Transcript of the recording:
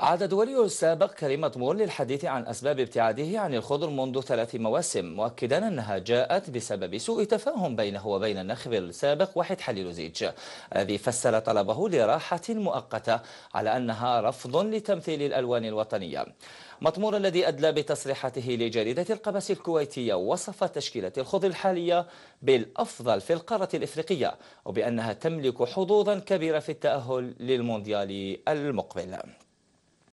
عاد دولي السابق كريم مول للحديث عن أسباب ابتعاده عن الخضر منذ ثلاث مواسم مؤكدا أنها جاءت بسبب سوء تفاهم بينه وبين الناخب السابق واحد حليل زيج الذي فسر طلبه لراحة مؤقتة على أنها رفض لتمثيل الألوان الوطنية مطمور الذي أدلى بتصريحاته لجريدة القبس الكويتية وصف تشكيلة الخضر الحالية بالأفضل في القارة الإفريقية وبأنها تملك حظوظا كبيرة في التأهل للمونديال المقبل